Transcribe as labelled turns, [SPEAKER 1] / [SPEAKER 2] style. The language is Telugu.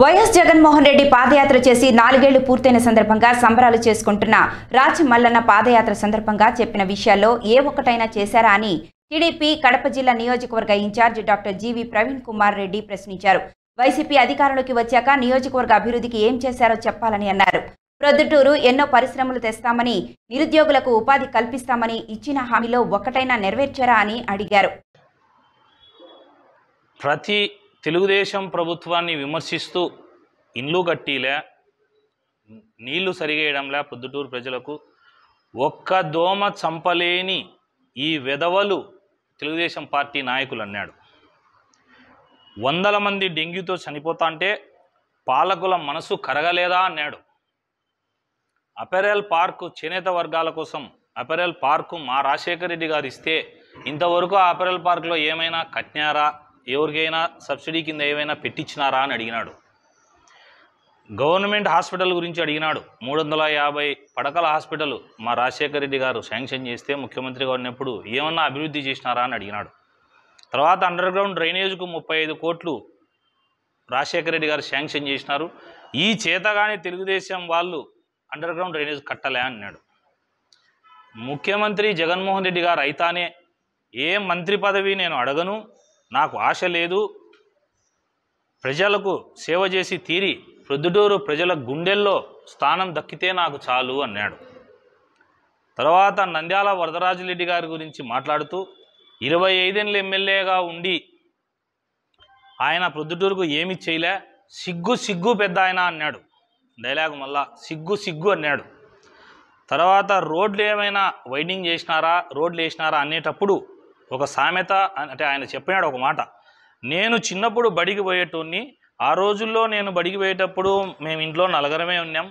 [SPEAKER 1] వైఎస్ జగన్మోహన్ రెడ్డి పాదయాత్ర చేసి నాలుగేళ్లు పూర్తయిన సందర్భంగా సంబరాలు చేసుకుంటున్న రాజ్ మల్లన్న పాదయాత్ర సందర్భంగా చెప్పిన విషయాల్లో ఏ ఒక్కటైనా చేశారా అని టీడీపీ కడప జిల్లా నియోజకవర్గ incharge doctor G V Praveen Kumar Reddy ప్రశ్నించారు వైసీపీ అధికారంలోకి వచ్చాక నియోజకవర్గ అభివృద్ధికి ఏం చేశారో చెప్పాలని అన్నారు ప్రొద్దుటూరు ఎన్నో పరిశ్రమలు తెస్తామని నిరుద్యోగులకు ఉపాధి కల్పిస్తామని ఇచ్చిన హామీలో ఒక్కటైనా నెరవేర్చారా అని అడిగారు
[SPEAKER 2] ప్రతి తెలుగుదేశం ప్రభుత్వాన్ని విమర్శిస్తూ ఇండ్లు కట్టిలే నీళ్లు సరిగేయడంలే పొద్దుటూరు ప్రజలకు ఒక్క దోమ చంపలేని ఈ వెధవలు తెలుగుదేశం పార్టీ నాయకులు అన్నాడు వందల మంది డెంగ్యూతో చనిపోతా అంటే పాలకుల మనసు కరగలేదా అన్నాడు అపెరల్ పార్కు చేనేత వర్గాల కోసం అపెరల్ పార్కు మా రాజశేఖర రెడ్డి గారు ఇస్తే ఇంతవరకు ఆ అపెరల్ పార్కులో ఏమైనా కట్నారా ఎవరికైనా సబ్సిడీ కింద ఏమైనా పెట్టించినారా అని అడిగినాడు గవర్నమెంట్ హాస్పిటల్ గురించి అడిగినాడు మూడు వందల యాభై పడకల హాస్పిటల్ మా రాజశేఖర రెడ్డి గారు శాంక్షన్ చేస్తే గారు ఉన్నప్పుడు ఏమన్నా అభివృద్ధి చేసినారా అని అడిగినాడు తర్వాత అండర్ గ్రౌండ్ డ్రైనేజ్కు ముప్పై ఐదు కోట్లు రాజశేఖర రెడ్డి గారు శాంక్షన్ చేసినారు ఈ చేతగానే తెలుగుదేశం వాళ్ళు అండర్ గ్రౌండ్ డ్రైనేజ్ కట్టలే అన్నాడు ముఖ్యమంత్రి జగన్మోహన్ రెడ్డి గారు అయితానే ఏ మంత్రి పదవి నేను అడగను నాకు ఆశ లేదు ప్రజలకు సేవ చేసి తీరి ప్రొద్దుటూరు ప్రజల గుండెల్లో స్థానం దక్కితే నాకు చాలు అన్నాడు తర్వాత నంద్యాల వరదరాజులెడ్డి గారి గురించి మాట్లాడుతూ ఇరవై ఐదేళ్ళు ఎమ్మెల్యేగా ఉండి ఆయన ప్రొద్దుటూరుకు ఏమి చేయలే సిగ్గు సిగ్గు పెద్ద ఆయన అన్నాడు డైలాగ్ మళ్ళా సిగ్గు సిగ్గు అన్నాడు తర్వాత రోడ్లు ఏమైనా వైడింగ్ చేసినారా రోడ్లు వేసినారా అనేటప్పుడు ఒక సామెత అంటే ఆయన చెప్పినాడు ఒక మాట నేను చిన్నప్పుడు బడికి పోయేటోని ఆ రోజుల్లో నేను బడికి పోయేటప్పుడు మేము ఇంట్లో నలగరమే ఉన్నాం